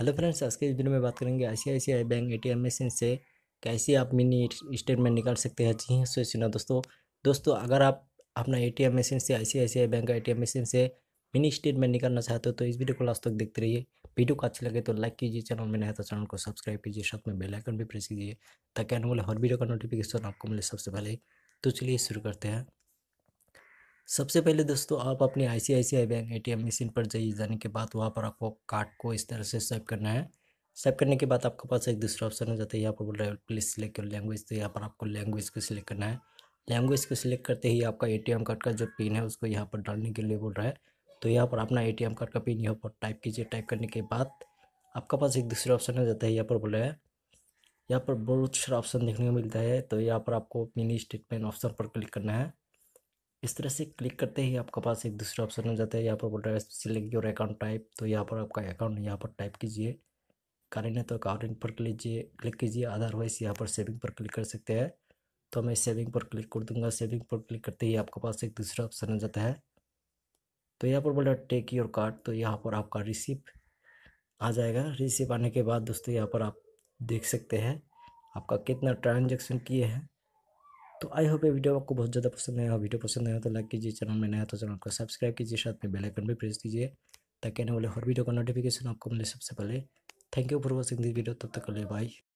hello friends आज के इस वीडियो में बात करेंगे आईसीआईसीआई बैंक एटीएम मशीन से कैसे आप मिनी स्टेटमेंट निकाल सकते हैं जी हाँ, सोचिए सुना दोस्तों दोस्तों अगर आप अपना एटीएम मशीन से आईसीआईसीआई बैंक का एटीएम मशीन से मिनी स्टेटमेंट निकालना चाहते हो तो इस वीडियो को लास्ट तक देखते रहिए वीडियो को अच्छी लगे तो लाइक कीजिए चैनल में नया तो चैनल को सब्सक्राइब कीजिए साथ में बेल आइकन भी प्रेस कीजिए ताकि आने वाले हर वीडियो का नोटिफिकेशन आपको मिले सबसे पहले तो चलिए शुरू करते हैं सबसे पहले दोस्तों आप अपने I C I C I bank A T M machine पर जाइए जाने के बाद वहाँ पर आपको कार्ड को इस तरह से स्वाइप करना है सेव करने के बाद आपके पास एक दूसरा ऑप्शन हो जाता है यहाँ पर बोल रहा है प्लीज सिलेक्ट लैंग्वेज तो यहाँ पर आपको लैंग्वेज को सिलेक्ट करना है लैंग्वेज को सिलेक्ट करते ही आपका एम कार्ड का जो पिन है उसको यहाँ पर डालने के लिए बोल रहा है तो यहाँ पर अपना एम कार्ड का पिन यहाँ पर टाइप कीजिए टाइप करने के बाद आपके पास एक दूसरा ऑप्शन हो जाता है यहाँ पर बोल रहा है यहाँ पर बहुत सारा ऑप्शन देखने को मिलता है तो यहाँ पर आपको मिनी स्टेटमेंट ऑप्शन पर क्लिक करना है इस तरह से क्लिक करते ही आपके पास एक दूसरा ऑप्शन हो जाता है यहाँ पर बोल रहा है सिलेक्ट योर अकाउंट टाइप तो यहाँ पर आपका अकाउंट यहाँ पर टाइप कीजिए कारण है तो अकाउंट पर लीजिए क्लिक कीजिए अदरवाइज यहाँ पर सेविंग पर क्लिक कर सकते हैं तो मैं सेविंग पर क्लिक कर दूंगा सेविंग पर क्लिक करते ही आपके पास एक दूसरा ऑप्शन आ जाता है तो यहाँ पर बोल रहा है टेक योर कार्ड तो यहाँ पर आपका रिसिप्ट आ जाएगा रिसिप्ट आने के बाद दोस्तों यहाँ पर आप देख सकते हैं आपका कितना ट्रांजेक्शन किए हैं तो आई होप ये वीडियो आपको बहुत ज़्यादा पसंद आया वीडियो पसंद आया तो लाइक कीजिए चैनल में नया तो चैनल को सब्सक्राइब कीजिए साथ में बेलाइकन भी प्रेस कीजिए ताकि आने वाले हर वीडियो का नोटिफिकेशन आपको मिले सबसे पहले thank you for watching this video तब तक के लिए बाय